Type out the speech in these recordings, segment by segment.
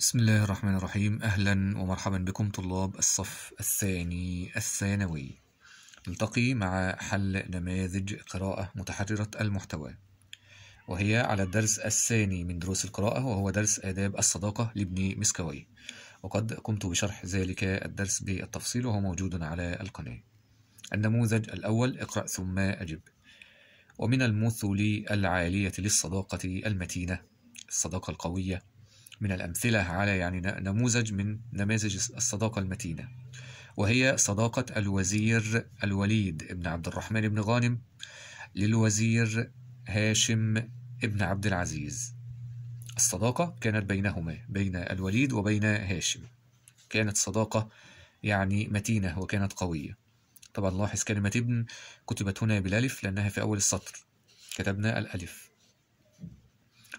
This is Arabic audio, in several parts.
بسم الله الرحمن الرحيم أهلا ومرحبا بكم طلاب الصف الثاني الثانوي نلتقي مع حل نماذج قراءة متحررة المحتوى وهي على الدرس الثاني من دروس القراءة وهو درس آداب الصداقة لابن مسكوي وقد قمت بشرح ذلك الدرس بالتفصيل وهو موجود على القناة النموذج الأول اقرأ ثم أجب ومن المثل العالية للصداقة المتينة الصداقة القوية من الأمثلة على يعني نموذج من نماذج الصداقة المتينة وهي صداقة الوزير الوليد ابن عبد الرحمن بن غانم للوزير هاشم ابن عبد العزيز الصداقة كانت بينهما بين الوليد وبين هاشم كانت صداقة يعني متينة وكانت قوية طبعا لاحظ كلمة ابن كتبت هنا بالالف لأنها في أول السطر كتبنا الألف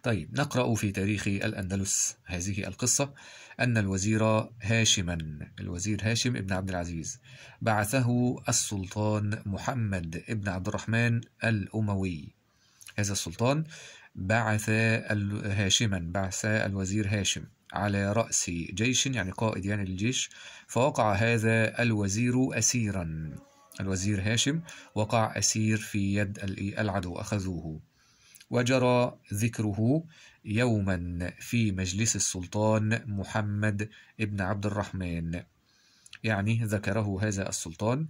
طيب نقرأ في تاريخ الأندلس هذه القصة أن الوزير هاشما الوزير هاشم ابن عبد العزيز بعثه السلطان محمد ابن عبد الرحمن الأموي هذا السلطان بعث هاشما بعث الوزير هاشم على رأس جيش يعني قائد يعني للجيش فوقع هذا الوزير أسيرا الوزير هاشم وقع أسير في يد العدو أخذوه وجرى ذكره يوما في مجلس السلطان محمد بن عبد الرحمن يعني ذكره هذا السلطان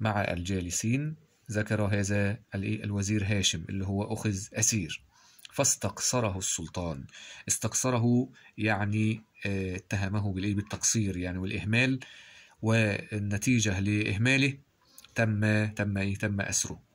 مع الجالسين ذكر هذا الوزير هاشم اللي هو أخذ أسير فاستقصره السلطان استقصره يعني آه، اتهمه بالإيه بالتقصير يعني والإهمال والنتيجة لإهماله تم تم إيه تم أسره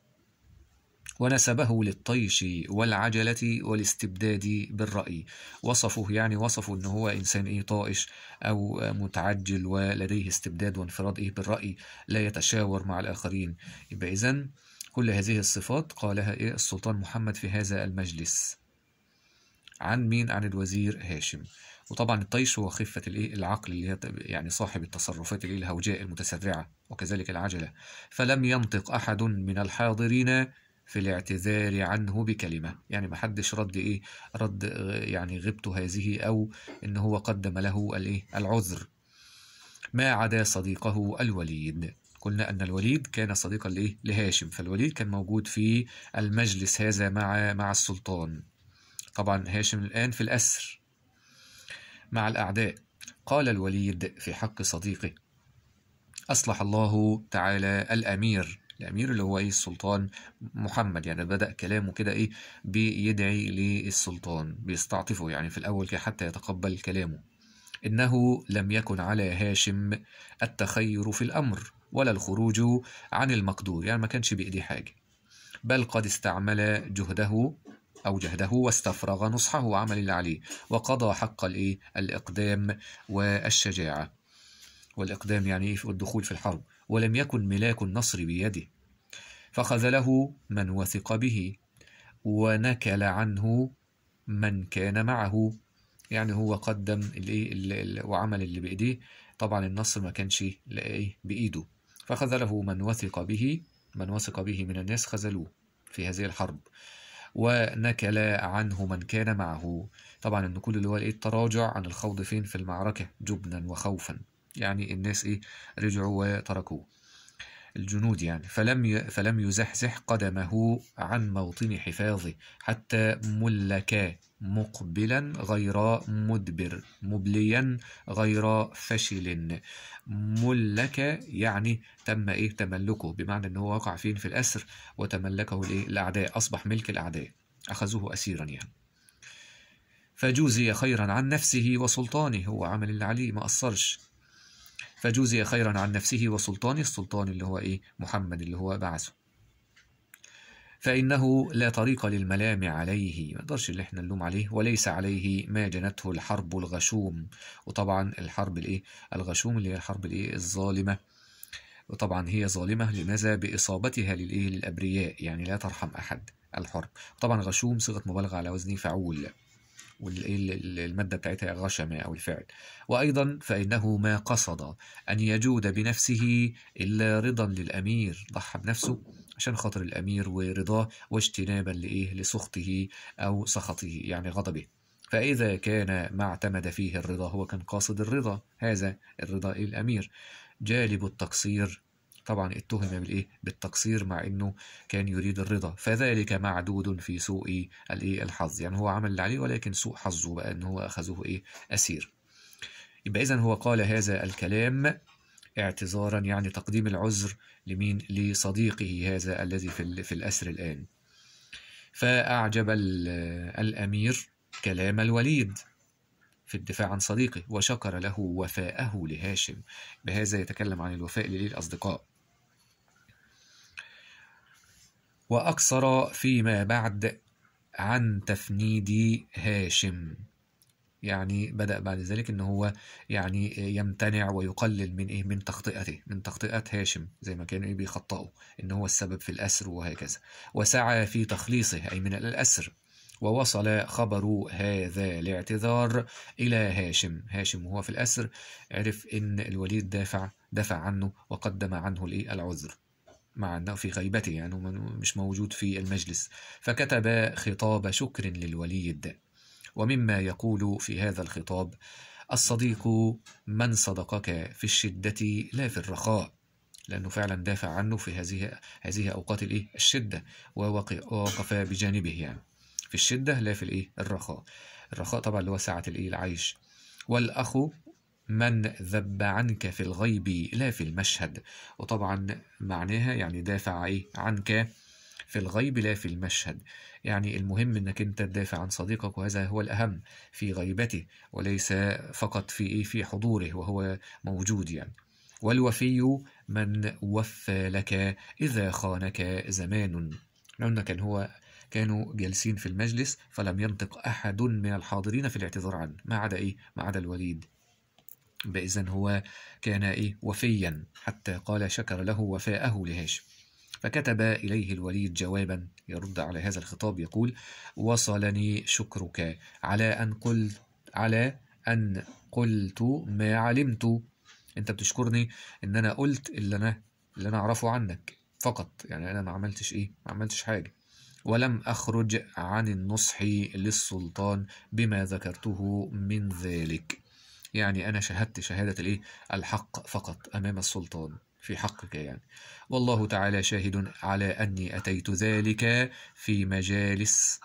ونسبه للطيش والعجلة والاستبداد بالرأي وصفه يعني وصفه أنه هو إنسان إيه طائش أو متعجل ولديه استبداد وانفراد إيه بالرأي لا يتشاور مع الآخرين يبقى إذن كل هذه الصفات قالها إيه السلطان محمد في هذا المجلس عن مين عن الوزير هاشم وطبعا الطيش هو خفة الإيه العقل اللي هي يعني صاحب التصرفات الهوجاء المتسرعة وكذلك العجلة فلم ينطق أحد من الحاضرين في الاعتذار عنه بكلمة يعني ما حدش رد إيه رد يعني غبت هذه أو إن هو قدم له الإيه العذر ما عدا صديقه الوليد قلنا أن الوليد كان صديقا لإيه لهاشم فالوليد كان موجود في المجلس هذا مع مع السلطان طبعا هاشم الآن في الأسر مع الأعداء قال الوليد في حق صديقه أصلح الله تعالى الأمير الأمير اللي هو إيه السلطان محمد يعني بدأ كلامه كده إيه بيدعي للسلطان بيستعطفه يعني في الأول كده حتى يتقبل كلامه إنه لم يكن على هاشم التخير في الأمر ولا الخروج عن المقدور يعني ما كانش بايدي حاجة بل قد استعمل جهده أو جهده واستفرغ نصحه وعمل اللي عليه وقضى حق الإيه؟ الإقدام والشجاعة والإقدام يعني في إيه، الدخول في الحرب ولم يكن ملاك النصر بيده فخذله من وثق به ونكل عنه من كان معه يعني هو قدم الايه وعمل اللي بايديه طبعا النصر ما كانش بايده فخذله من وثق به من وثق به من الناس خذلوه في هذه الحرب ونكل عنه من كان معه طبعا النكول اللي هو الايه التراجع عن الخوض فين في المعركه جبنا وخوفا يعني الناس إيه رجعوا وتركوه الجنود يعني فلم فلم يزحزح قدمه عن موطن حفاظه حتى ملكا مقبلا غير مدبر مبليا غير فشل ملك يعني تم ايه تملكه بمعنى ان هو وقع فين في الاسر وتملكه الايه الاعداء اصبح ملك الاعداء اخذوه اسيرا يعني فجوزي خيرا عن نفسه وسلطانه هو عمل اللي عليه ما قصرش فجوزي خيرا عن نفسه وسلطان السلطان اللي هو إيه محمد اللي هو بعثه فإنه لا طريق للملام عليه ما نقدرش اللي احنا نلوم عليه وليس عليه ما جنته الحرب الغشوم وطبعا الحرب الايه الغشوم اللي هي الحرب الايه الظالمة وطبعا هي ظالمة لماذا بإصابتها للايه للأبرياء يعني لا ترحم أحد الحرب طبعا غشوم صيغة مبالغة على وزن فعول والمادة بتاعتها غشم أو الفعل وأيضا فإنه ما قصد أن يجود بنفسه إلا رضا للأمير ضحى بنفسه عشان خاطر الأمير ورضاه واجتنابا لإيه لسخطه أو سخطه يعني غضبه فإذا كان ما اعتمد فيه الرضا هو كان قاصد الرضا هذا الرضا الأمير جالب التقصير طبعا اتهم بالايه بالتقصير مع انه كان يريد الرضا فذلك معدود في سوء الايه الحظ يعني هو عمل اللي عليه ولكن سوء حظه بقى ان هو اخذوه ايه اسير يبقى اذا هو قال هذا الكلام اعتذارا يعني تقديم العذر لمين لصديقه هذا الذي في في الاسر الان فاعجب الامير كلام الوليد في الدفاع عن صديقه وشكر له وفاءه لهاشم بهذا يتكلم عن الوفاء للأصدقاء وأقصر فيما بعد عن تفنيد هاشم يعني بدأ بعد ذلك إن هو يعني يمتنع ويقلل من إيه من تخطئته من تخطئة هاشم زي ما كانوا إيه بيخطئوا إن هو السبب في الأسر وهكذا وسعى في تخليصه أي من الأسر ووصل خبر هذا الاعتذار إلى هاشم هاشم وهو في الأسر عرف إن الوليد دافع دفع عنه وقدم عنه العذر مع أنه في غيبته يعني مش موجود في المجلس فكتب خطاب شكر للوليد ومما يقول في هذا الخطاب الصديق من صدقك في الشدة لا في الرخاء لأنه فعلا دافع عنه في هذه هذه أوقات الإيه الشدة ووقف بجانبه يعني في الشدة لا في الإيه الرخاء الرخاء طبعا اللي هو ساعة الإيه العيش والأخ من ذب عنك في الغيب لا في المشهد وطبعا معناها يعني دافع ايه عنك في الغيب لا في المشهد يعني المهم انك انت تدافع عن صديقك وهذا هو الاهم في غيبته وليس فقط في ايه في حضوره وهو موجود يعني والوفي من وفى لك اذا خانك زمان لأن كان هو كانوا جالسين في المجلس فلم ينطق أحد من الحاضرين في الاعتذار عنه ما عدا إيه؟ ما عدا الوليد بإذا هو كان إيه وفيا حتى قال شكر له وفاءه لهاشم فكتب إليه الوليد جوابا يرد على هذا الخطاب يقول وصلني شكرك على أن قلت على أن قلت ما علمت أنت بتشكرني إن أنا قلت اللي أنا اللي أنا أعرفه عنك فقط يعني أنا ما عملتش إيه ما عملتش حاجة ولم أخرج عن النصح للسلطان بما ذكرته من ذلك يعني أنا شهدت شهادة الإيه؟ الحق فقط أمام السلطان في حقك يعني والله تعالى شاهد على أني أتيت ذلك في مجالس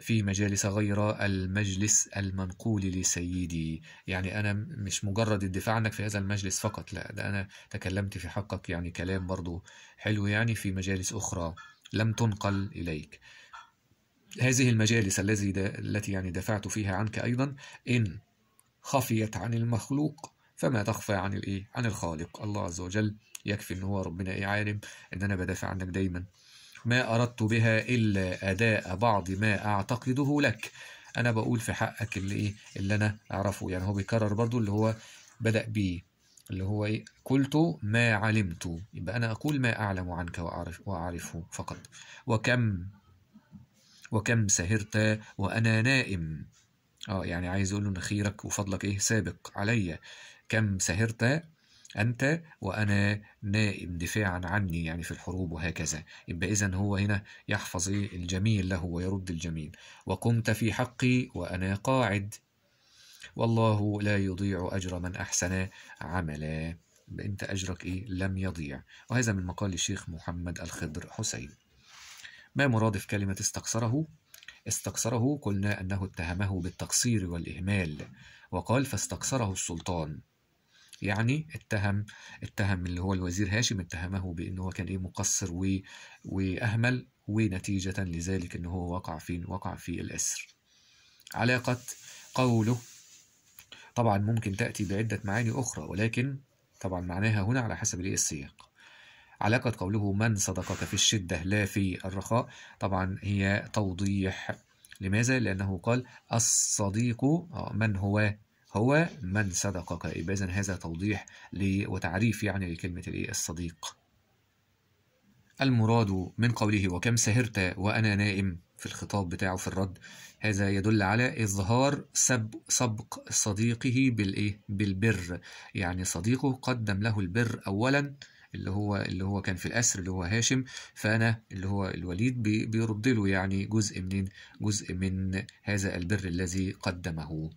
في مجالس غير المجلس المنقول لسيدي يعني أنا مش مجرد الدفاع عنك في هذا المجلس فقط لا ده أنا تكلمت في حقك يعني كلام برضو حلو يعني في مجالس أخرى لم تنقل إليك هذه المجالس الذي التي يعني دفعت فيها عنك أيضا إن خفيت عن المخلوق فما تخفى عن الايه عن الخالق الله عز وجل يكفي ان هو ربنا ايه عالم ان انا بدافع عنك دايما ما اردت بها الا اداء بعض ما اعتقده لك انا بقول في حقك اللي ايه اللي انا اعرفه يعني هو بيكرر برضو اللي هو بدا بيه اللي هو ايه قلت ما علمت يبقى انا اقول ما اعلم عنك واعرف واعرفه فقط وكم وكم سهرت وانا نائم اه يعني عايز يقول له ان خيرك وفضلك ايه سابق عليا كم سهرت أنت وأنا نائم دفاعا عني يعني في الحروب وهكذا يبقى إذا هو هنا يحفظ إيه، الجميل له ويرد الجميل وقمت في حقي وأنا قاعد والله لا يضيع أجر من أحسن عملا أنت أجرك إيه لم يضيع وهذا من مقال الشيخ محمد الخضر حسين ما مرادف كلمة استقصره استقصره قلنا أنه اتهمه بالتقصير والإهمال وقال فاستقصره السلطان يعني اتهم اتهم اللي هو الوزير هاشم اتهمه بأنه هو كان ايه مقصر و... واهمل ونتيجه لذلك ان هو وقع فين وقع في الاسر علاقه قوله طبعا ممكن تاتي بعده معاني اخرى ولكن طبعا معناها هنا على حسب الايه السياق علاقة قوله من صدقك في الشدة لا في الرخاء طبعا هي توضيح لماذا؟ لأنه قال الصديق آه، من هو هو من صدقك إذا هذا توضيح وتعريف يعني لكلمة الصديق المراد من قوله وكم سهرت وأنا نائم في الخطاب بتاعه في الرد هذا يدل على إظهار سب سبق صديقه بالإيه؟ بالبر يعني صديقه قدم له البر أولا اللي هو اللي هو كان في الأسر اللي هو هاشم فأنا اللي هو الوليد بيرد له يعني جزء من جزء من هذا البر الذي قدمه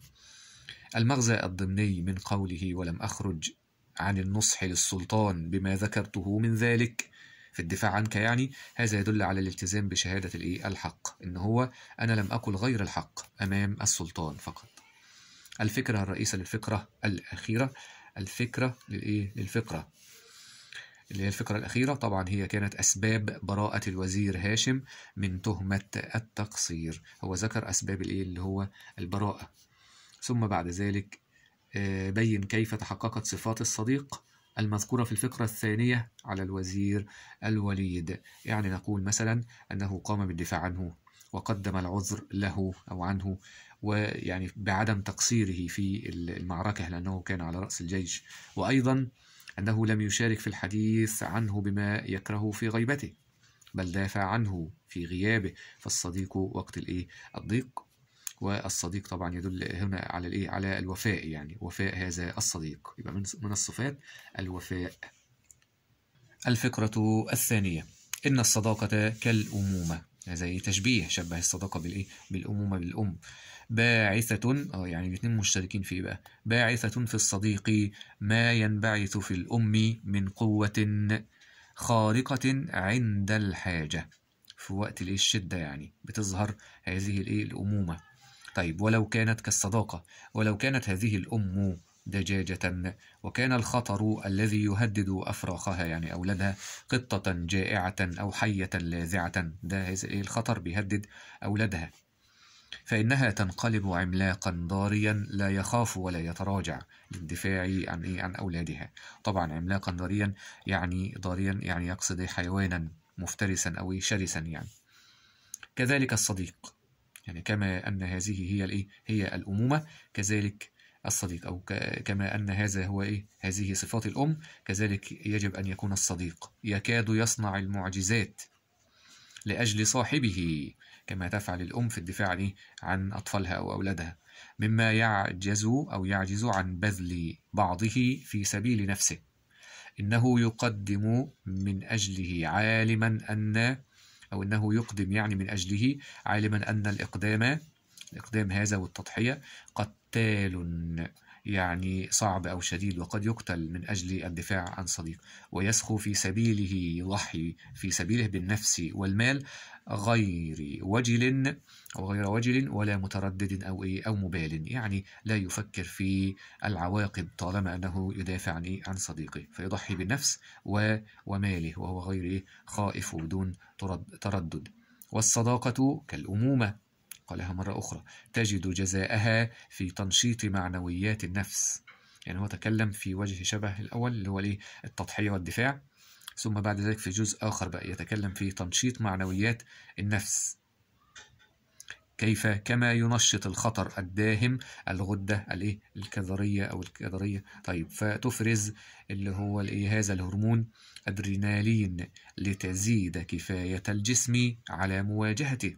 المغزى الضمني من قوله ولم أخرج عن النصح للسلطان بما ذكرته من ذلك في الدفاع عنك يعني هذا يدل على الالتزام بشهادة الإيه الحق إن هو أنا لم أقل غير الحق أمام السلطان فقط الفكرة الرئيسة للفكرة الأخيرة الفكرة للإيه للفقرة اللي هي الفكرة الأخيرة طبعا هي كانت أسباب براءة الوزير هاشم من تهمة التقصير هو ذكر أسباب الإيه اللي هو البراءة ثم بعد ذلك آه، بين كيف تحققت صفات الصديق المذكورة في الفقرة الثانية على الوزير الوليد يعني نقول مثلا أنه قام بالدفاع عنه وقدم العذر له أو عنه ويعني بعدم تقصيره في المعركة لأنه كان على رأس الجيش وأيضا أنه لم يشارك في الحديث عنه بما يكره في غيبته بل دافع عنه في غيابه فالصديق وقت الإيه الضيق والصديق طبعا يدل هنا على الإيه على الوفاء يعني وفاء هذا الصديق يبقى من الصفات الوفاء الفكرة الثانية إن الصداقة كالأمومة يعني زي تشبيه شبه الصداقة بالإيه؟ بالأمومة بالأم باعثة اه يعني الاتنين مشتركين في إيه بقى باعثة في الصديق ما ينبعث في الأم من قوة خارقة عند الحاجة في وقت الإيه الشدة يعني بتظهر هذه الإيه الأمومة طيب ولو كانت كالصداقة ولو كانت هذه الأم دجاجة وكان الخطر الذي يهدد أفراخها يعني أولادها قطة جائعة أو حية لاذعة ده إيه الخطر بيهدد أولادها فإنها تنقلب عملاقا ضاريا لا يخاف ولا يتراجع للدفاع عن إيه عن أولادها طبعا عملاقا ضاريا يعني ضاريا يعني يقصد حيوانا مفترسا أو شرسا يعني كذلك الصديق يعني كما أن هذه هي الإيه هي الأمومة كذلك الصديق أو كما أن هذا هو إيه؟ هذه صفات الأم كذلك يجب أن يكون الصديق يكاد يصنع المعجزات لأجل صاحبه كما تفعل الأم في الدفاع عن أطفالها أو أولادها مما يعجز أو يعجز عن بذل بعضه في سبيل نفسه إنه يقدم من أجله عالما أن أو إنه يقدم يعني من أجله عالما أن الإقدام إقدام هذا والتضحية قتال يعني صعب أو شديد وقد يقتل من أجل الدفاع عن صديق ويسخو في سبيله يضحي في سبيله بالنفس والمال غير وجل أو غير وجل ولا متردد أو إيه أو مبال يعني لا يفكر في العواقب طالما أنه يدافع عن إيه عن صديقه فيضحي بالنفس وماله وهو غير خائف وبدون تردد والصداقة كالأمومة قالها مرة أخرى تجد جزاءها في تنشيط معنويات النفس يعني هو تكلم في وجه شبه الأول اللي هو ليه التضحية والدفاع ثم بعد ذلك في جزء آخر بقى يتكلم في تنشيط معنويات النفس كيف كما ينشط الخطر الداهم الغده الايه الكظريه او الكظريه طيب فتفرز اللي هو الايه هذا الهرمون ادرينالين لتزيد كفايه الجسم على مواجهته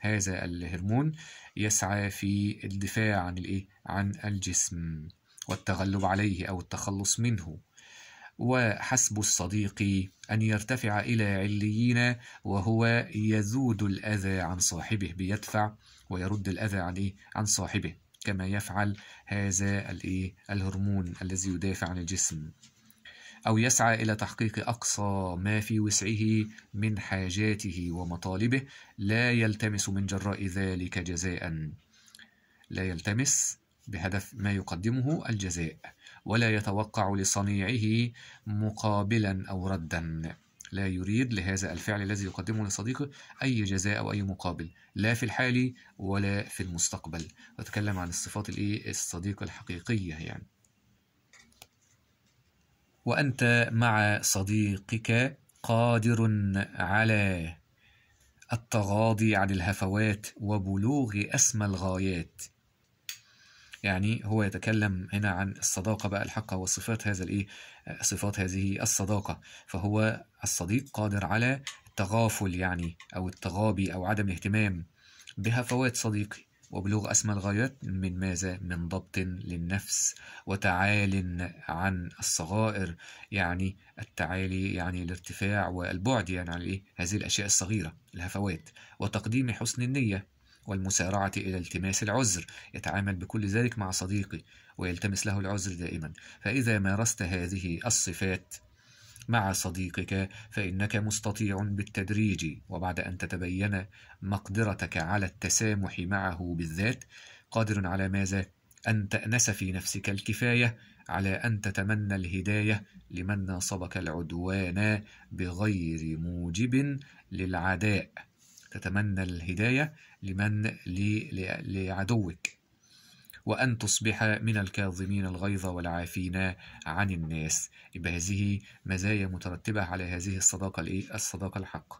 هذا الهرمون يسعى في الدفاع عن الايه عن الجسم والتغلب عليه او التخلص منه وحسب الصديق أن يرتفع إلى عليين وهو يذود الأذى عن صاحبه بيدفع ويرد الأذى عن إيه؟ عن صاحبه كما يفعل هذا الإيه؟ الهرمون الذي يدافع عن الجسم أو يسعى إلى تحقيق أقصى ما في وسعه من حاجاته ومطالبه لا يلتمس من جراء ذلك جزاء لا يلتمس بهدف ما يقدمه الجزاء ولا يتوقع لصنيعه مقابلا أو ردا لا يريد لهذا الفعل الذي يقدمه لصديقه أي جزاء أو أي مقابل لا في الحالي ولا في المستقبل أتكلم عن الصفات الصديق الحقيقية يعني وأنت مع صديقك قادر على التغاضي عن الهفوات وبلوغ أسمى الغايات يعني هو يتكلم هنا عن الصداقة بقى الحقة وصفات هذا الإيه؟ صفات هذه الصداقة فهو الصديق قادر على التغافل يعني أو التغابي أو عدم الاهتمام بهفوات صديقي وبلوغ أسمى الغايات من ماذا؟ من ضبط للنفس وتعال عن الصغائر يعني التعالي يعني الارتفاع والبعد يعني عن إيه؟ هذه الأشياء الصغيرة الهفوات وتقديم حسن النية والمسارعة إلى التماس العذر يتعامل بكل ذلك مع صديقي ويلتمس له العذر دائما فإذا مارست هذه الصفات مع صديقك فإنك مستطيع بالتدريج وبعد أن تتبين مقدرتك على التسامح معه بالذات قادر على ماذا؟ أن تأنس في نفسك الكفاية على أن تتمنى الهداية لمن ناصبك العدوان بغير موجب للعداء تتمنى الهداية لمن لعدوك وأن تصبح من الكاظمين الغيظ والعافين عن الناس يبقى هذه مزايا مترتبة على هذه الصداقة الإيه؟ الصداقة الحق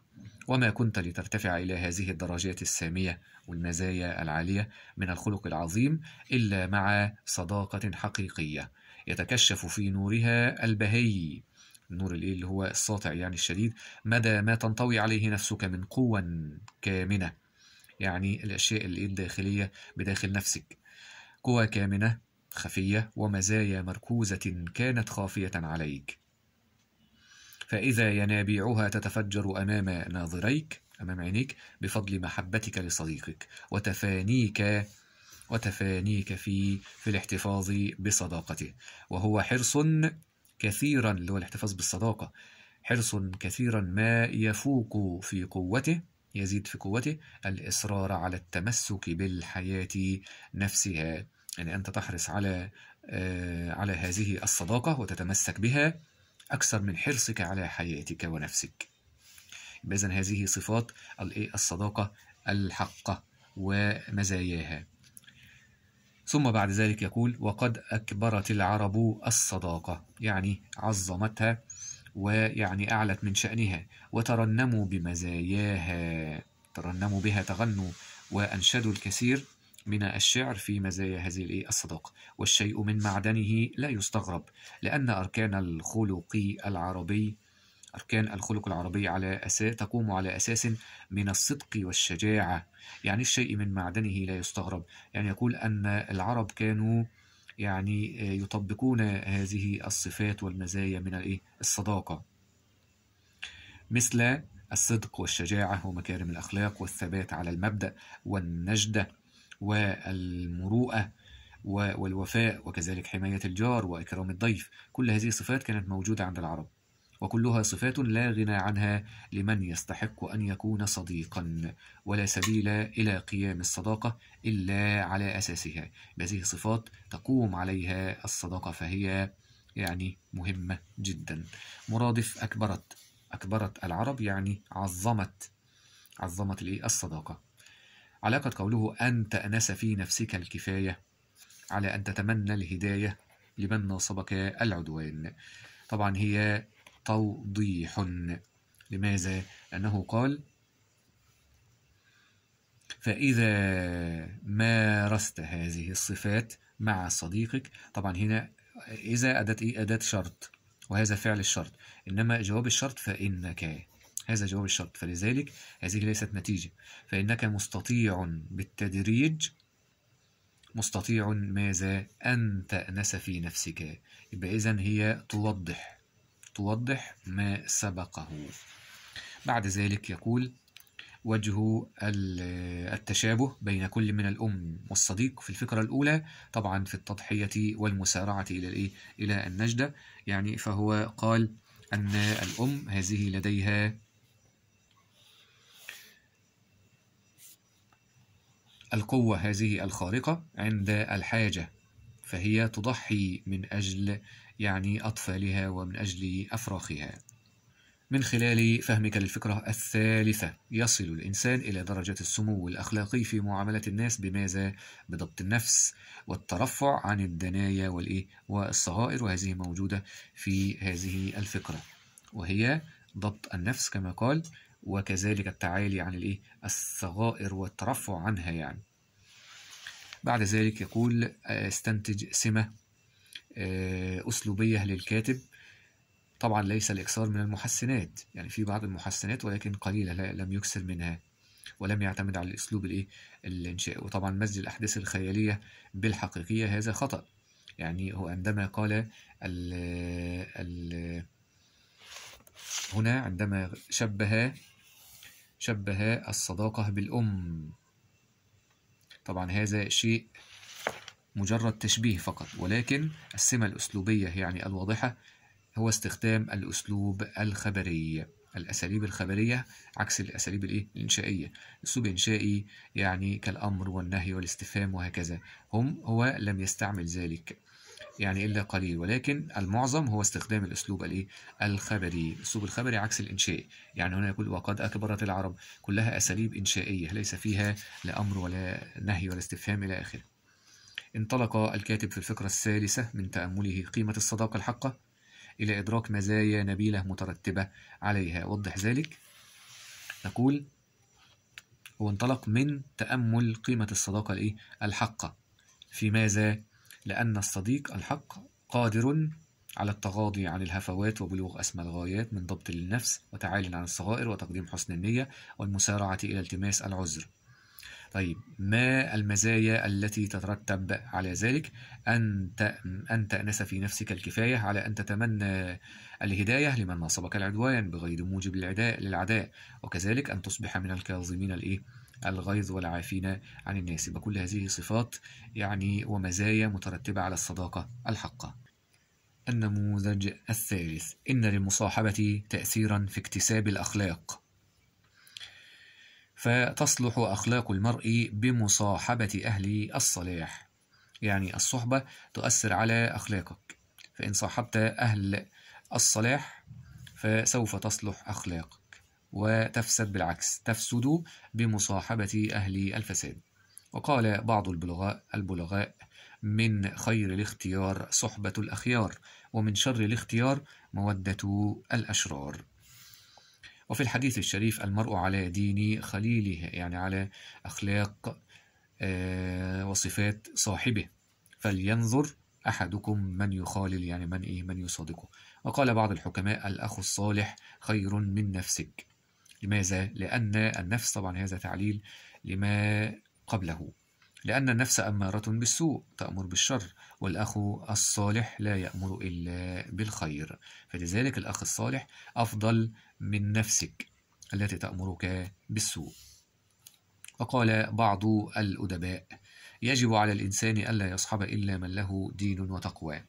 وما كنت لترتفع إلى هذه الدرجات السامية والمزايا العالية من الخلق العظيم إلا مع صداقة حقيقية يتكشف في نورها البهي النور الايه اللي هو الساطع يعني الشديد مدى ما تنطوي عليه نفسك من قوة كامنه يعني الاشياء اللي الداخليه بداخل نفسك قوى كامنة خفية ومزايا مركوزة كانت خافية عليك فإذا ينابيعها تتفجر أمام ناظريك أمام عينيك بفضل محبتك لصديقك وتفانيك وتفانيك في في الاحتفاظ بصداقته وهو حرص كثيرا اللي هو الاحتفاظ بالصداقة حرص كثيرا ما يفوق في قوته يزيد في قوته الإصرار على التمسك بالحياة نفسها أن يعني أنت تحرص على آه، على هذه الصداقة وتتمسك بها أكثر من حرصك على حياتك ونفسك إذن هذه صفات إيه، الصداقة الحقة ومزاياها ثم بعد ذلك يقول وقد أكبرت العرب الصداقة يعني عظمتها ويعني أعلت من شأنها وترنموا بمزاياها ترنموا بها تغنوا وأنشدوا الكثير من الشعر في مزايا هذه الصداقة والشيء من معدنه لا يستغرب لأن أركان الخلق العربي أركان الخلق العربي على أساس تقوم على أساس من الصدق والشجاعة يعني الشيء من معدنه لا يستغرب يعني يقول أن العرب كانوا يعني آه، يطبقون هذه الصفات والمزايا من الايه الصداقه مثل الصدق والشجاعه ومكارم الاخلاق والثبات على المبدا والنجده والمروءه والوفاء وكذلك حمايه الجار واكرام الضيف كل هذه الصفات كانت موجوده عند العرب وكلها صفات لا غنى عنها لمن يستحق أن يكون صديقا ولا سبيل إلى قيام الصداقة إلا على أساسها هذه صفات تقوم عليها الصداقة فهي يعني مهمة جدا مرادف أكبرت أكبرت العرب يعني عظمت عظمت الإيه الصداقة علاقة قوله أن تأنس في نفسك الكفاية على أن تتمنى الهداية لمن ناصبك العدوان طبعا هي توضيح لماذا؟ لأنه قال فإذا مارست هذه الصفات مع صديقك طبعا هنا إذا أداة إيه؟ أداة شرط وهذا فعل الشرط إنما جواب الشرط فإنك هذا جواب الشرط فلذلك هذه ليست نتيجة فإنك مستطيع بالتدريج مستطيع ماذا أن تأنس في نفسك يبقى إذن هي توضح توضح ما سبقه بعد ذلك يقول وجه التشابه بين كل من الأم والصديق في الفكرة الأولى طبعا في التضحية والمسارعة إلى الإيه؟ إلى النجدة يعني فهو قال أن الأم هذه لديها القوة هذه الخارقة عند الحاجة فهي تضحي من أجل يعني أطفالها ومن أجل أفراخها من خلال فهمك للفكرة الثالثة يصل الإنسان إلى درجة السمو الأخلاقي في معاملة الناس بماذا؟ بضبط النفس والترفع عن الدنايا والإيه؟ والصغائر وهذه موجودة في هذه الفكرة وهي ضبط النفس كما قال وكذلك التعالي عن الإيه؟ الصغائر والترفع عنها يعني بعد ذلك يقول آه، استنتج سمة آه، أسلوبية للكاتب طبعا ليس الإكثار من المحسنات يعني في بعض المحسنات ولكن قليلة لم يكثر منها ولم يعتمد على الأسلوب الإيه الإنشاء وطبعا مزج الأحداث الخيالية بالحقيقية هذا خطأ يعني هو عندما قال الـ الـ هنا عندما شبه شبه الصداقة بالأم طبعا هذا شيء مجرد تشبيه فقط ولكن السمة الأسلوبية يعني الواضحة هو استخدام الأسلوب الخبري الأساليب الخبرية عكس الأساليب الإنشائية أسلوب إنشائي يعني كالأمر والنهي والاستفهام وهكذا هم هو لم يستعمل ذلك يعني إلا قليل ولكن المعظم هو استخدام الأسلوب الإيه؟ الخبري الأسلوب الخبري عكس الإنشائي يعني هنا يقول وقد أكبرت العرب كلها أساليب إنشائية ليس فيها لا أمر ولا نهي ولا استفهام إلى آخره انطلق الكاتب في الفكرة الثالثة من تأمله قيمة الصداقة الحقة إلى إدراك مزايا نبيلة مترتبة عليها وضح ذلك نقول هو انطلق من تأمل قيمة الصداقة الإيه؟ الحقة في ماذا لأن الصديق الحق قادر على التغاضي عن الهفوات وبلوغ أسمى الغايات من ضبط للنفس وتعالي عن الصغائر وتقديم حسن النية والمسارعة إلى التماس العذر طيب ما المزايا التي تترتب على ذلك أن أن تأنس في نفسك الكفاية على أن تتمنى الهداية لمن نصبك العدوان بغير موجب للعداء وكذلك أن تصبح من الكاظمين الإيه الغيظ والعافين عن الناس يبقى كل هذه صفات يعني ومزايا مترتبة على الصداقة الحقة النموذج الثالث إن للمصاحبة تأثيرا في اكتساب الأخلاق فتصلح أخلاق المرء بمصاحبة أهل الصلاح يعني الصحبة تؤثر على أخلاقك فإن صاحبت أهل الصلاح فسوف تصلح أخلاقك وتفسد بالعكس تفسد بمصاحبة أهل الفساد وقال بعض البلغاء, البلغاء من خير الاختيار صحبة الأخيار ومن شر الاختيار مودة الأشرار وفي الحديث الشريف المرء على دين خليله يعني على أخلاق آه، وصفات صاحبه فلينظر أحدكم من يخالل يعني من إيه من يصادقه وقال بعض الحكماء الأخ الصالح خير من نفسك لماذا؟ لأن النفس طبعا هذا تعليل لما قبله لأن النفس أمارة بالسوء تأمر بالشر والأخ الصالح لا يأمر إلا بالخير فلذلك الأخ الصالح أفضل من نفسك التي تأمرك بالسوء وقال بعض الأدباء يجب على الإنسان ألا يصحب إلا من له دين وتقوى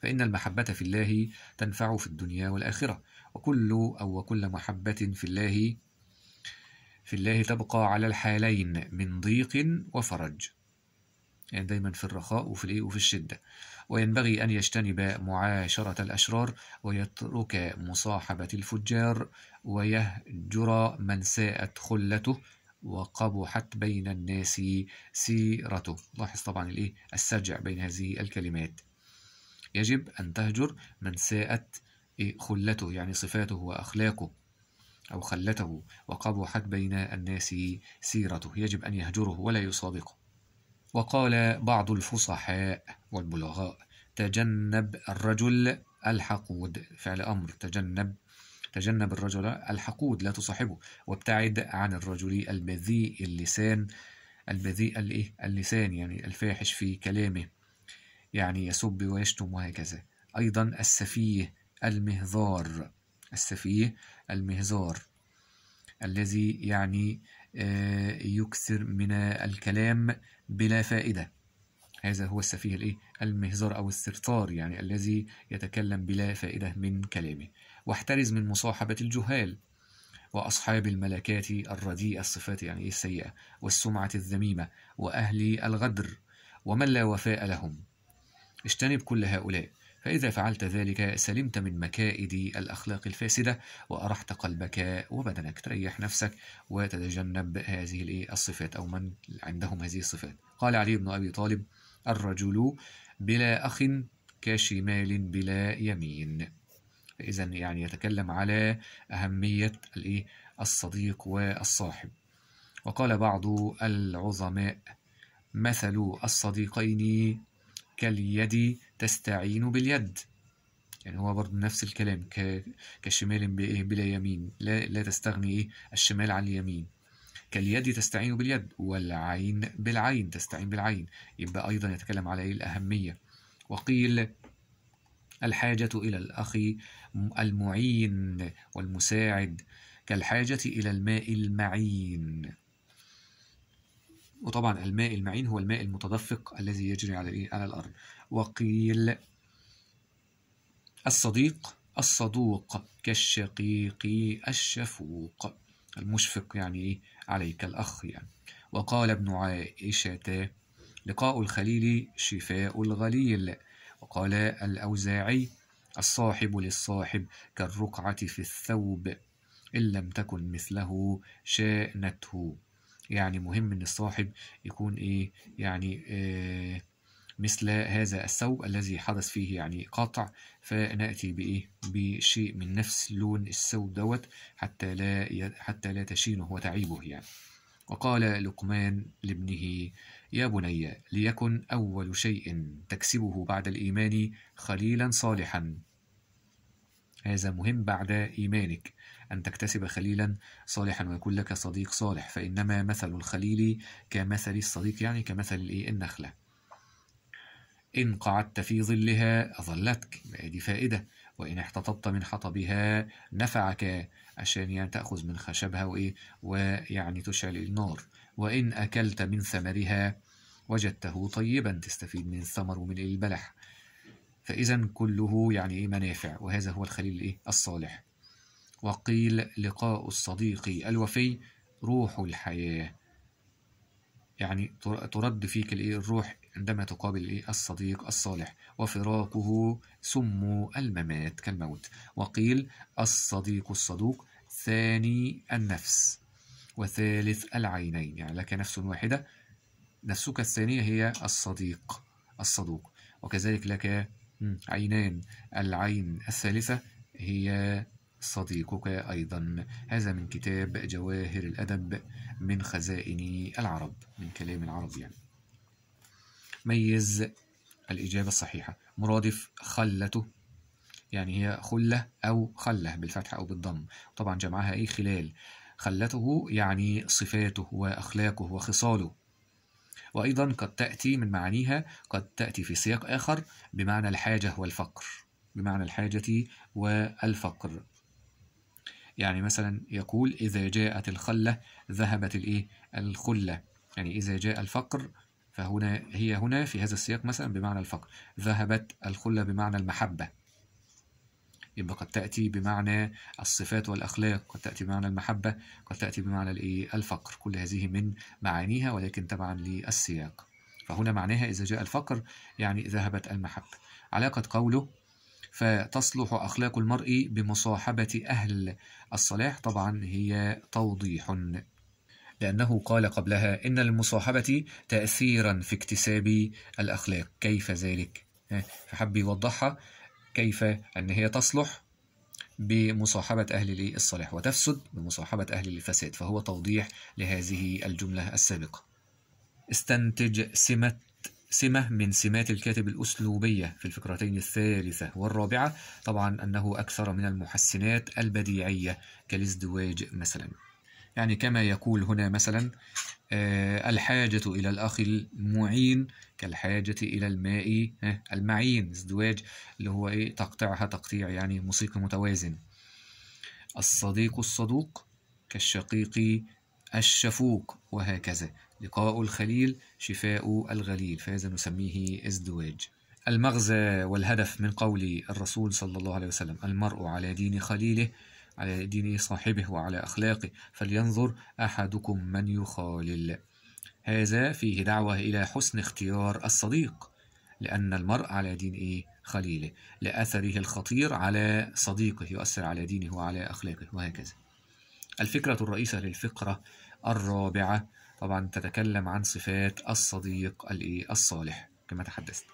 فإن المحبة في الله تنفع في الدنيا والآخرة وكل أو وكل محبة في الله في الله تبقى على الحالين من ضيق وفرج يعني دايما في الرخاء وفي الايه وفي الشده وينبغي ان يجتنب معاشره الاشرار ويترك مصاحبه الفجار ويهجر من ساءت خلته وقبحت بين الناس سيرته لاحظ طبعا الايه السجع بين هذه الكلمات يجب ان تهجر من ساءت خلته يعني صفاته وأخلاقه أو خلته وقبحت بين الناس سيرته يجب أن يهجره ولا يصادقه وقال بعض الفصحاء والبلغاء تجنب الرجل الحقود فعل أمر تجنب تجنب الرجل الحقود لا تصاحبه وابتعد عن الرجل البذيء اللسان البذيء الايه اللسان يعني الفاحش في كلامه يعني يسب ويشتم وهكذا أيضا السفيه المهذار السفيه المهذار الذي يعني آه، يكثر من الكلام بلا فائدة هذا هو السفيه الايه المهزار او السرطار يعني الذي يتكلم بلا فائده من كلامه واحترز من مصاحبه الجهال واصحاب الملكات الرديئه الصفات يعني إيه السيئه والسمعه الذميمه واهل الغدر ومن لا وفاء لهم اجتنب كل هؤلاء فإذا فعلت ذلك سلمت من مكائد الأخلاق الفاسدة وأرحت قلبك وبدنك تريح نفسك وتتجنب هذه الصفات أو من عندهم هذه الصفات قال علي بن أبي طالب الرجل بلا أخ كشمال بلا يمين إذا يعني يتكلم على أهمية الصديق والصاحب وقال بعض العظماء مثل الصديقين كاليد تستعين باليد يعني هو برضه نفس الكلام كشمال إيه، بلا يمين لا, لا تستغني إيه، الشمال عن اليمين كاليد تستعين باليد والعين بالعين تستعين بالعين يبقى أيضا يتكلم على إيه الأهمية وقيل الحاجة إلى الأخ المعين والمساعد كالحاجة إلى الماء المعين وطبعا الماء المعين هو الماء المتدفق الذي يجري على إيه؟ على الأرض وقيل الصديق الصدوق كالشقيق الشفوق المشفق يعني إيه؟ عليك الأخ يعني وقال ابن عائشة لقاء الخليل شفاء الغليل وقال الأوزاعي الصاحب للصاحب كالرقعة في الثوب إن لم تكن مثله شانته يعني مهم ان الصاحب يكون ايه يعني آه مثل هذا الثوب الذي حدث فيه يعني قطع فناتي بايه بشيء من نفس لون الثوب دوت حتى لا حتى لا تشينه وتعيبه يعني وقال لقمان لابنه يا بني ليكن اول شيء تكسبه بعد الايمان خليلا صالحا هذا مهم بعد إيمانك أن تكتسب خليلا صالحا ويكون لك صديق صالح فإنما مثل الخليل كمثل الصديق يعني كمثل النخلة إن قعدت في ظلها أظلتك دي فائدة وإن احتطبت من حطبها نفعك عشان يعني تأخذ من خشبها وإيه ويعني تشعل النار وإن أكلت من ثمرها وجدته طيبا تستفيد من الثمر ومن البلح فإذا كله يعني إيه منافع وهذا هو الخليل الإيه؟ الصالح وقيل لقاء الصديق الوفي روح الحياة يعني ترد فيك الروح عندما تقابل الصديق الصالح وفراقه سم الممات كالموت وقيل الصديق الصدوق ثاني النفس وثالث العينين يعني لك نفس واحدة نفسك الثانية هي الصديق الصدوق وكذلك لك عينان العين الثالثة هي صديقك أيضا هذا من كتاب جواهر الأدب من خزائن العرب من كلام العرب يعني ميز الإجابة الصحيحة مرادف خلته يعني هي خلة أو خلة بالفتح أو بالضم طبعا جمعها أي خلال خلته يعني صفاته وأخلاقه وخصاله وأيضا قد تأتي من معانيها قد تأتي في سياق آخر بمعنى الحاجة والفقر بمعنى الحاجة والفقر يعني مثلا يقول إذا جاءت الخلة ذهبت الإيه؟ الخلة يعني إذا جاء الفقر فهنا هي هنا في هذا السياق مثلا بمعنى الفقر ذهبت الخلة بمعنى المحبة يبقى قد تأتي بمعنى الصفات والأخلاق قد تأتي بمعنى المحبة قد تأتي بمعنى إيه، الفقر كل هذه من معانيها ولكن تبعا للسياق فهنا معناها إذا جاء الفقر يعني ذهبت المحبة علاقة قوله فتصلح أخلاق المرء بمصاحبة أهل الصلاح طبعا هي توضيح لأنه قال قبلها إن المصاحبة تأثيرا في اكتساب الأخلاق كيف ذلك؟ فحب يوضحها كيف أن هي تصلح بمصاحبة أهل الصلاح وتفسد بمصاحبة أهل الفساد فهو توضيح لهذه الجملة السابقة استنتج سمة سمة من سمات الكاتب الأسلوبية في الفكرتين الثالثة والرابعة طبعا أنه أكثر من المحسنات البديعية كالازدواج مثلا يعني كما يقول هنا مثلا آه، الحاجة إلى الأخ المعين كالحاجة إلى الماء المعين ازدواج اللي هو إيه تقطيعها تقطيع يعني موسيقي متوازن الصديق الصدوق كالشقيق الشفوق وهكذا لقاء الخليل شفاء الغليل فهذا نسميه ازدواج المغزى والهدف من قول الرسول صلى الله عليه وسلم المرء على دين خليله على دين صاحبه وعلى أخلاقه فلينظر أحدكم من يخالل هذا فيه دعوة إلى حسن اختيار الصديق لأن المرء على دين إيه؟ خليله لأثره الخطير على صديقه يؤثر على دينه وعلى أخلاقه وهكذا الفكرة الرئيسة للفقرة الرابعة طبعا تتكلم عن صفات الصديق الصالح كما تحدثت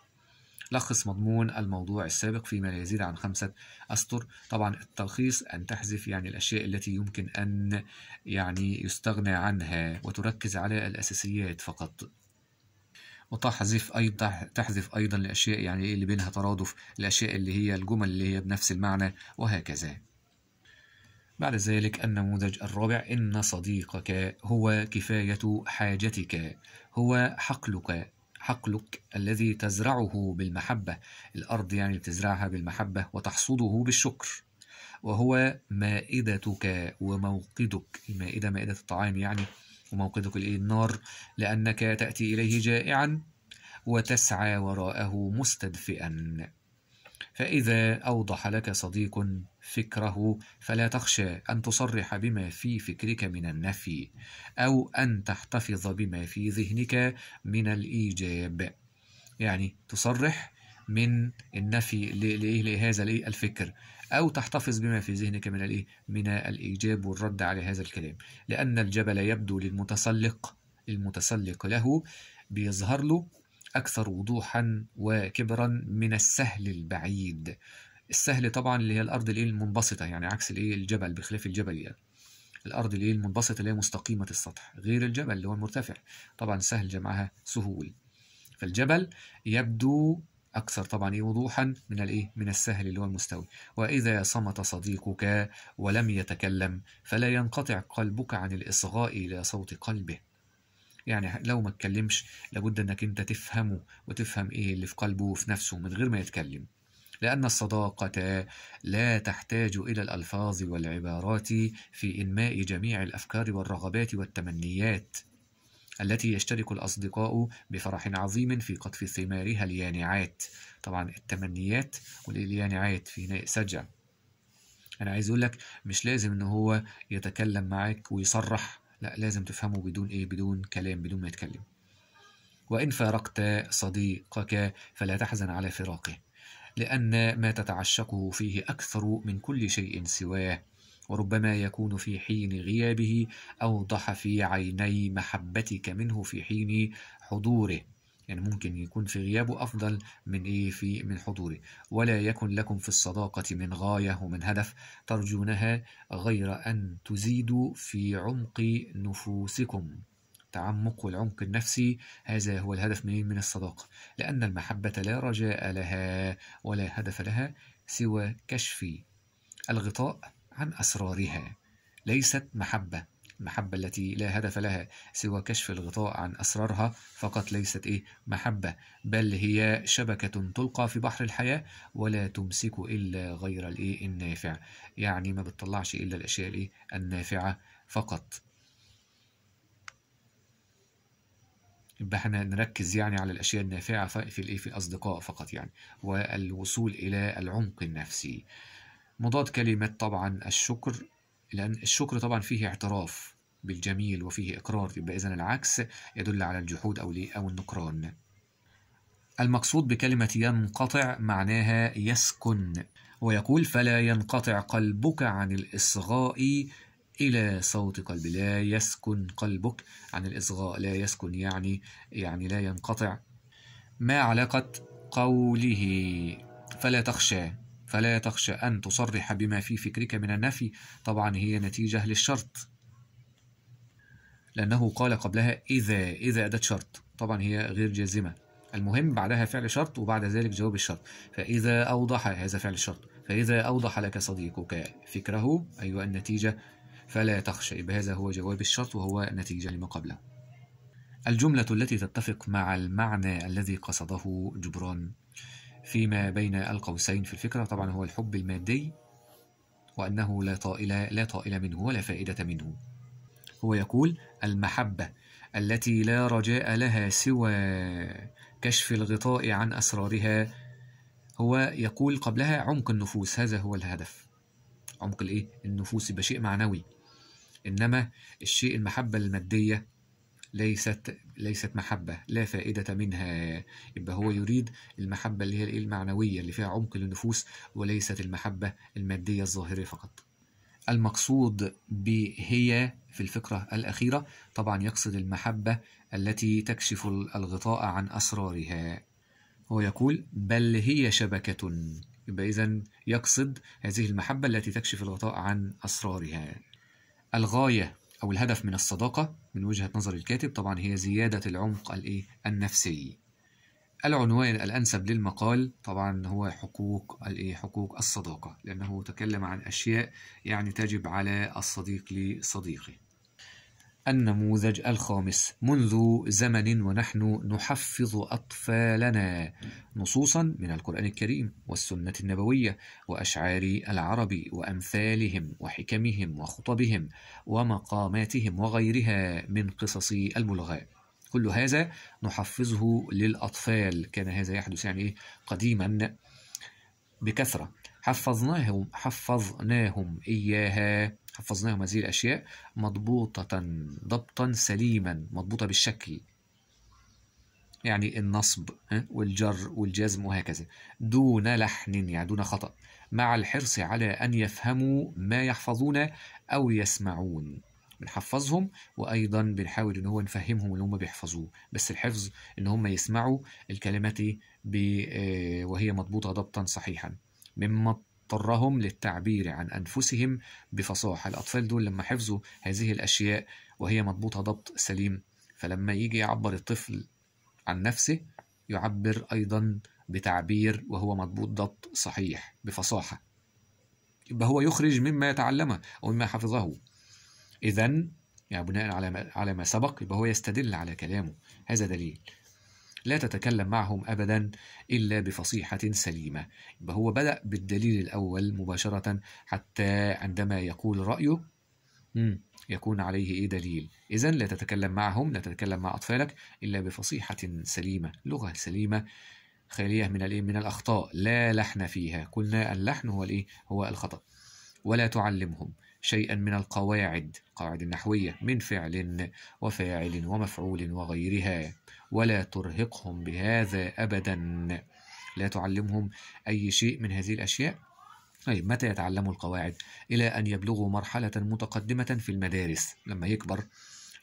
لخص مضمون الموضوع السابق فيما لا يزيد عن خمسة أسطر طبعا التلخيص أن تحذف يعني الأشياء التي يمكن أن يعني يستغنى عنها وتركز على الأساسيات فقط وتحذف أيضا تحذف أيضا الأشياء يعني اللي بينها ترادف الأشياء اللي هي الجمل اللي هي بنفس المعنى وهكذا بعد ذلك النموذج الرابع إن صديقك هو كفاية حاجتك هو حقلك حقلك الذي تزرعه بالمحبة الأرض يعني بتزرعها بالمحبة وتحصده بالشكر وهو مائدتك وموقدك المائدة مائدة الطعام يعني وموقدك الإيه النار لأنك تأتي إليه جائعا وتسعى وراءه مستدفئا فإذا أوضح لك صديق فكره فلا تخشى أن تصرح بما في فكرك من النفي أو أن تحتفظ بما في ذهنك من الإيجاب يعني تصرح من النفي لهذا الفكر أو تحتفظ بما في ذهنك من الإيه؟ من الإيجاب والرد على هذا الكلام لأن الجبل يبدو للمتسلق المتسلق له بيظهر له أكثر وضوحا وكبرا من السهل البعيد السهل طبعا اللي هي الأرض اللي المنبسطة يعني عكس الإيه الجبل بخلاف الجبل يعني الأرض اللي المنبسطة اللي هي مستقيمة السطح غير الجبل اللي هو المرتفع طبعا سهل جمعها سهول فالجبل يبدو أكثر طبعا إيه وضوحا من الإيه؟ من السهل اللي هو المستوي وإذا صمت صديقك ولم يتكلم فلا ينقطع قلبك عن الإصغاء إلى صوت قلبه يعني لو ما اتكلمش لابد انك انت تفهمه وتفهم ايه اللي في قلبه وفي نفسه من غير ما يتكلم لأن الصداقة لا تحتاج إلى الألفاظ والعبارات في إنماء جميع الأفكار والرغبات والتمنيات التي يشترك الأصدقاء بفرح عظيم في قطف ثمارها اليانعات طبعا التمنيات واليانعات في سجع أنا عايز أقول لك مش لازم إن هو يتكلم معاك ويصرح لا لازم تفهمه بدون إيه بدون كلام بدون ما يتكلم وإن فارقت صديقك فلا تحزن على فراقه لأن ما تتعشقه فيه أكثر من كل شيء سواه وربما يكون في حين غيابه أوضح في عيني محبتك منه في حين حضوره يعني ممكن يكون في غيابه أفضل من إيه في من حضوره ولا يكن لكم في الصداقة من غاية ومن هدف ترجونها غير أن تزيدوا في عمق نفوسكم تعمق والعمق النفسي هذا هو الهدف من إيه؟ من الصداقة لأن المحبة لا رجاء لها ولا هدف لها سوى كشف الغطاء عن أسرارها ليست محبة المحبة التي لا هدف لها سوى كشف الغطاء عن أسرارها فقط ليست إيه محبة بل هي شبكة تلقى في بحر الحياة ولا تمسك إلا غير الإيه النافع يعني ما بتطلعش إلا الأشياء الإيه النافعة فقط يبقى احنا نركز يعني على الاشياء النافعه في الايه في الاصدقاء فقط يعني والوصول الى العمق النفسي مضاد كلمه طبعا الشكر لأن الشكر طبعا فيه اعتراف بالجميل وفيه إقرار يبقى إذا العكس يدل على الجحود أو أو النكران المقصود بكلمة ينقطع معناها يسكن ويقول فلا ينقطع قلبك عن الإصغاء إلى صوت قلبي لا يسكن قلبك عن الإصغاء لا يسكن يعني يعني لا ينقطع ما علاقة قوله فلا تخشى فلا تخشى أن تصرح بما في فكرك من النفي طبعا هي نتيجة للشرط لأنه قال قبلها إذا إذا أداة شرط طبعا هي غير جازمة المهم بعدها فعل شرط وبعد ذلك جواب الشرط فإذا أوضح هذا فعل الشرط فإذا أوضح لك صديقك فكره أيوة النتيجة فلا تخشى بهذا هذا هو جواب الشرط وهو نتيجة لما قبله الجملة التي تتفق مع المعنى الذي قصده جبران فيما بين القوسين في الفكرة طبعا هو الحب المادي وأنه لا طائل لا طائل منه ولا فائدة منه هو يقول المحبة التي لا رجاء لها سوى كشف الغطاء عن أسرارها هو يقول قبلها عمق النفوس هذا هو الهدف عمق الإيه؟ النفوس يبقى شيء معنوي إنما الشيء المحبة المادية ليست ليست محبة لا فائدة منها يبقى هو يريد المحبة اللي هي المعنوية اللي فيها عمق للنفوس وليست المحبة المادية الظاهرية فقط المقصود بهي في الفكرة الأخيرة طبعا يقصد المحبة التي تكشف الغطاء عن أسرارها هو يقول بل هي شبكة يبقى إذا يقصد هذه المحبة التي تكشف الغطاء عن أسرارها الغاية أو الهدف من الصداقة من وجهة نظر الكاتب طبعا هي زيادة العمق الإيه النفسي العنوان الأنسب للمقال طبعا هو حقوق الإيه حقوق الصداقة لأنه تكلم عن أشياء يعني تجب على الصديق لصديقه النموذج الخامس منذ زمن ونحن نحفظ أطفالنا نصوصا من القرآن الكريم والسنة النبوية وأشعار العرب وأمثالهم وحكمهم وخطبهم ومقاماتهم وغيرها من قصص البلغاء كل هذا نحفظه للأطفال كان هذا يحدث يعني قديما بكثرة حفظناهم حفظناهم إياها حفظناهم هذه الأشياء مضبوطة ضبطا سليما مضبوطة بالشكل يعني النصب والجر والجزم وهكذا دون لحن يعني دون خطأ مع الحرص على أن يفهموا ما يحفظون أو يسمعون بنحفظهم وأيضا بنحاول إن هو نفهمهم اللي هم بيحفظوه بس الحفظ إن هم يسمعوا الكلمات آه، وهي مضبوطة ضبطا صحيحا مما اضطرهم للتعبير عن أنفسهم بفصاحة الأطفال دول لما حفظوا هذه الأشياء وهي مضبوطة ضبط سليم فلما يجي يعبر الطفل عن نفسه يعبر أيضا بتعبير وهو مضبوط ضبط صحيح بفصاحة يبقى هو يخرج مما يتعلمه أو مما حفظه إذا يعني بناء على ما سبق يبقى هو يستدل على كلامه هذا دليل لا تتكلم معهم أبدا إلا بفصيحة سليمة يبقى هو بدأ بالدليل الأول مباشرة حتى عندما يقول رأيه يكون عليه إيه دليل إذا لا تتكلم معهم لا تتكلم مع أطفالك إلا بفصيحة سليمة لغة سليمة خالية من الإيه من الأخطاء لا لحن فيها قلنا اللحن هو الإيه هو الخطأ ولا تعلمهم شيئا من القواعد قواعد النحوية من فعل وفاعل ومفعول وغيرها ولا ترهقهم بهذا أبدا لا تعلمهم أي شيء من هذه الأشياء طيب متى يتعلموا القواعد إلى أن يبلغوا مرحلة متقدمة في المدارس لما يكبر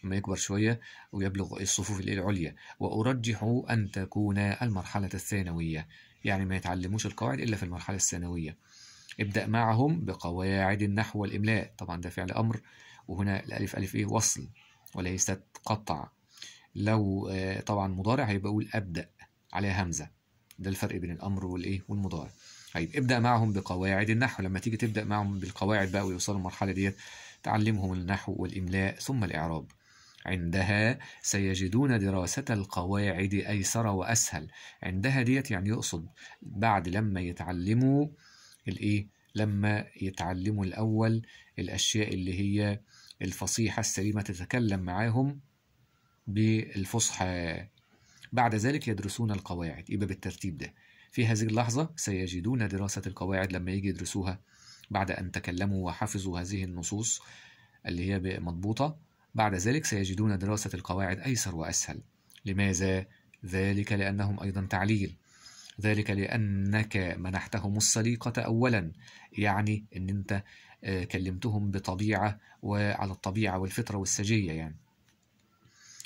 لما يكبر شوية ويبلغ الصفوف العليا وأرجح أن تكون المرحلة الثانوية يعني ما يتعلموش القواعد إلا في المرحلة الثانوية ابدأ معهم بقواعد النحو والإملاء طبعا ده فعل أمر وهنا الألف ألف إيه وصل وليست قطع لو آه، طبعا مضارع هيبقى أقول أبدأ عليها همزة ده الفرق بين الأمر والإيه والمضارع طيب ابدأ معهم بقواعد النحو لما تيجي تبدأ معهم بالقواعد بقى ويوصلوا المرحلة ديت تعلمهم النحو والإملاء ثم الإعراب عندها سيجدون دراسة القواعد أيسر وأسهل عندها ديت يعني يقصد بعد لما يتعلموا الإيه لما يتعلموا الأول الأشياء اللي هي الفصيحة السليمة تتكلم معاهم بالفصحى بعد ذلك يدرسون القواعد يبقى بالترتيب ده في هذه اللحظة سيجدون دراسة القواعد لما يجي يدرسوها بعد أن تكلموا وحفظوا هذه النصوص اللي هي مضبوطة بعد ذلك سيجدون دراسة القواعد أيسر وأسهل لماذا؟ ذلك لأنهم أيضا تعليل ذلك لأنك منحتهم السليقة أولا يعني أن أنت آه، كلمتهم بطبيعة وعلى الطبيعة والفطرة والسجية يعني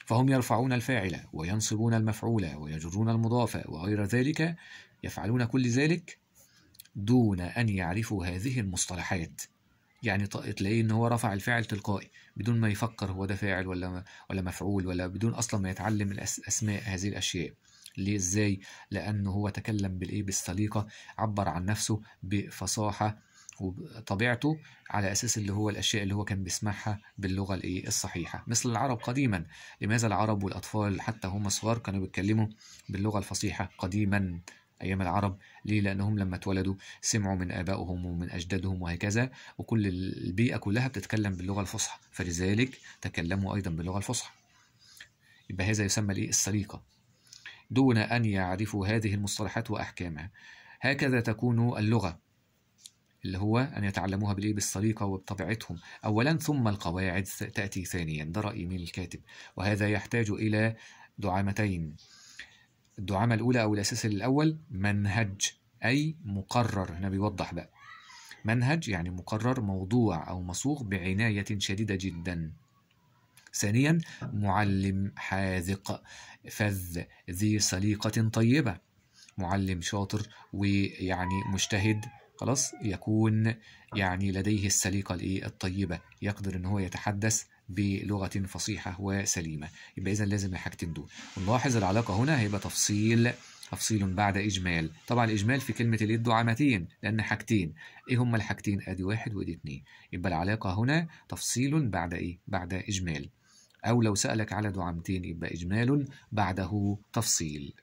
فهم يرفعون الفاعل وينصبون المفعول ويجرون المضاف وغير ذلك يفعلون كل ذلك دون أن يعرفوا هذه المصطلحات يعني تلاقيه ان هو رفع الفاعل تلقائي بدون ما يفكر هو ده فاعل ولا ولا مفعول ولا بدون اصلا ما يتعلم اسماء هذه الاشياء ليه ازاي لانه هو تكلم بالايه بالسليقه عبر عن نفسه بفصاحه وطبيعته على اساس اللي هو الاشياء اللي هو كان بيسمعها باللغه الايه الصحيحه مثل العرب قديما لماذا العرب والاطفال حتى هم صغار كانوا بيتكلموا باللغه الفصيحه قديما أيام العرب ليه؟ لأنهم لما اتولدوا سمعوا من آبائهم ومن أجدادهم وهكذا وكل البيئة كلها بتتكلم باللغة الفصحى فلذلك تكلموا أيضا باللغة الفصحى يبقى هذا يسمى الإيه؟ السليقة دون أن يعرفوا هذه المصطلحات وأحكامها هكذا تكون اللغة اللي هو أن يتعلموها بالإيه بالسليقة وبطبيعتهم أولا ثم القواعد تأتي ثانيا ده رأي من الكاتب وهذا يحتاج إلى دعامتين الدعامة الأولى أو الأساس الأول منهج أي مقرر هنا بيوضح بقى منهج يعني مقرر موضوع أو مصوغ بعناية شديدة جدا ثانيا معلم حاذق فذ ذي سليقة طيبة معلم شاطر ويعني مجتهد خلاص يكون يعني لديه السليقة الطيبة يقدر أن هو يتحدث بلغة فصيحة وسليمة يبقى إذا لازم الحاجتين دول ونلاحظ العلاقة هنا هيبقى تفصيل تفصيل بعد إجمال طبعا الإجمال في كلمة اليد دعامتين لأن حاجتين إيه هما الحاجتين أدي واحد وأدي اتنين يبقى العلاقة هنا تفصيل بعد إيه بعد إجمال أو لو سألك على دعامتين يبقى إجمال بعده تفصيل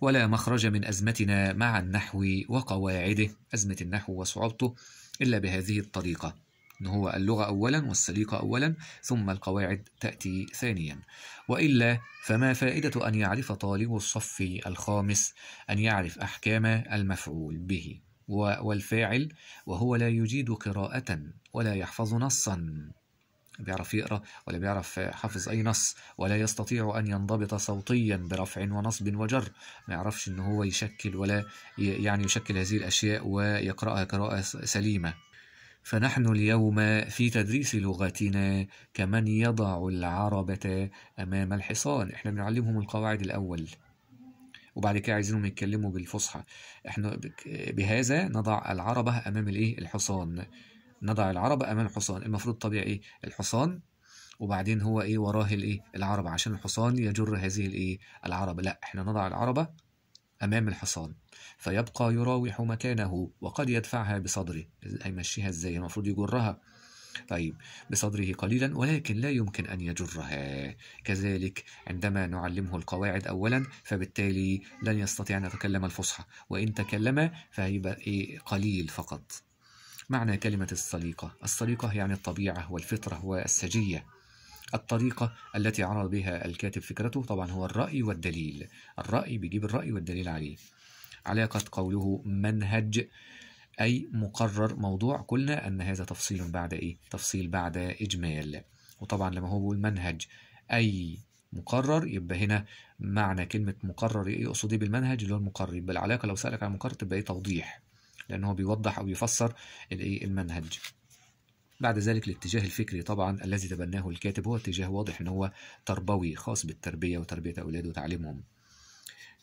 ولا مخرج من أزمتنا مع النحو وقواعده أزمة النحو وصعوبته إلا بهذه الطريقة إن هو اللغة أولا والسليقة أولا ثم القواعد تأتي ثانيا وإلا فما فائدة أن يعرف طالب الصف الخامس أن يعرف أحكام المفعول به والفاعل وهو لا يجيد قراءة ولا يحفظ نصا بيعرف يقرأ ولا بيعرف حفظ أي نص ولا يستطيع أن ينضبط صوتيا برفع ونصب وجر ما يعرفش ان هو يشكل ولا يعني يشكل هذه الأشياء ويقرأها قراءة سليمة فنحن اليوم في تدريس لغتنا كمن يضع العربة أمام الحصان احنا بنعلمهم القواعد الأول وبعد كده عايزينهم يتكلموا بالفصحى احنا بهذا نضع العربة أمام الإيه الحصان نضع العربة أمام الحصان المفروض طبيعي إيه الحصان وبعدين هو إيه وراه الإيه العربة عشان الحصان يجر هذه الإيه العربة لا إحنا نضع العربة أمام الحصان فيبقى يراوح مكانه وقد يدفعها بصدره هيمشيها إزاي المفروض يجرها طيب بصدره قليلا ولكن لا يمكن أن يجرها كذلك عندما نعلمه القواعد أولا فبالتالي لن يستطيع أن يتكلم الفصحى وإن تكلم فهيبقى إيه قليل فقط معنى كلمة السليقة السليقة يعني الطبيعة والفطرة والسجية الطريقة التي عرض بها الكاتب فكرته طبعا هو الرأي والدليل الرأي بيجيب الرأي والدليل عليه علاقة قوله منهج أي مقرر موضوع قلنا أن هذا تفصيل بعد إيه؟ تفصيل بعد إجمال وطبعا لما هو بيقول منهج أي مقرر يبقى هنا معنى كلمة مقرر إيه يقصد بالمنهج اللي هو المقرر يبقى العلاقة لو سألك عن مقرر تبقى إيه توضيح لأن هو بيوضح أو بيفسر الإيه المنهج بعد ذلك الاتجاه الفكري طبعا الذي تبناه الكاتب هو اتجاه واضح ان هو تربوي خاص بالتربيه وتربيه اولاده وتعليمهم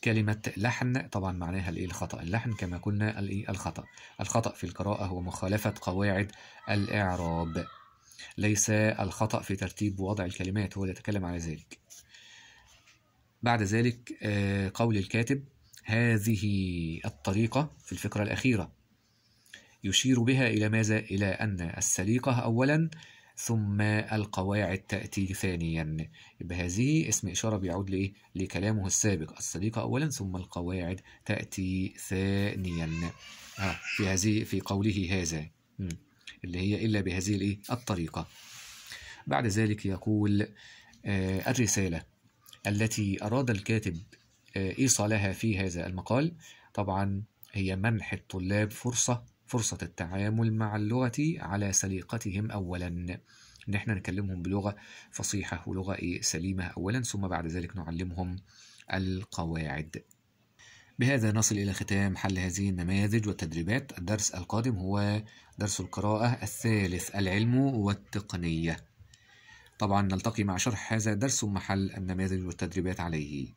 كلمة لحن طبعا معناها الايه الخطأ، اللحن كما قلنا الايه الخطأ، الخطأ في القراءة هو مخالفة قواعد الإعراب. ليس الخطأ في ترتيب ووضع الكلمات هو اللي يتكلم على ذلك. بعد ذلك آه، قول الكاتب هذه الطريقة في الفقرة الأخيرة يشير بها إلى ماذا؟ إلى أن السليقة أولا ثم القواعد تأتي ثانيا يبقى هذه اسم إشارة بيعود لإيه؟ لكلامه السابق السليقة أولا ثم القواعد تأتي ثانيا آه في هذه في قوله هذا اللي هي إلا بهذه الإيه؟ الطريقة بعد ذلك يقول آه الرسالة التي أراد الكاتب آه إيصالها في هذا المقال طبعا هي منح الطلاب فرصة فرصة التعامل مع اللغة على سليقتهم أولاً إن إحنا نكلمهم بلغة فصيحة ولغة إيه سليمة أولاً ثم بعد ذلك نعلمهم القواعد بهذا نصل إلى ختام حل هذه النماذج والتدريبات الدرس القادم هو درس القراءة الثالث العلم والتقنية طبعا نلتقي مع شرح هذا الدرس ثم حل النماذج والتدريبات عليه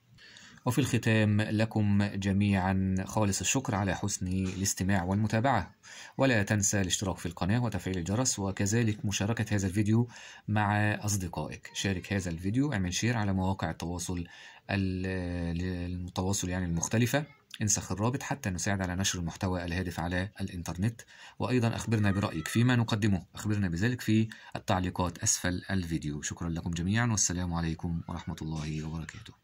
وفي الختام لكم جميعا خالص الشكر على حسن الاستماع والمتابعة ولا تنسى الاشتراك في القناة وتفعيل الجرس وكذلك مشاركة هذا الفيديو مع أصدقائك شارك هذا الفيديو اعمل شير على مواقع التواصل التواصل يعني المختلفة انسخ الرابط حتى نساعد على نشر المحتوى الهادف على الإنترنت وأيضا أخبرنا برأيك فيما نقدمه أخبرنا بذلك في التعليقات أسفل الفيديو شكرا لكم جميعا والسلام عليكم ورحمة الله وبركاته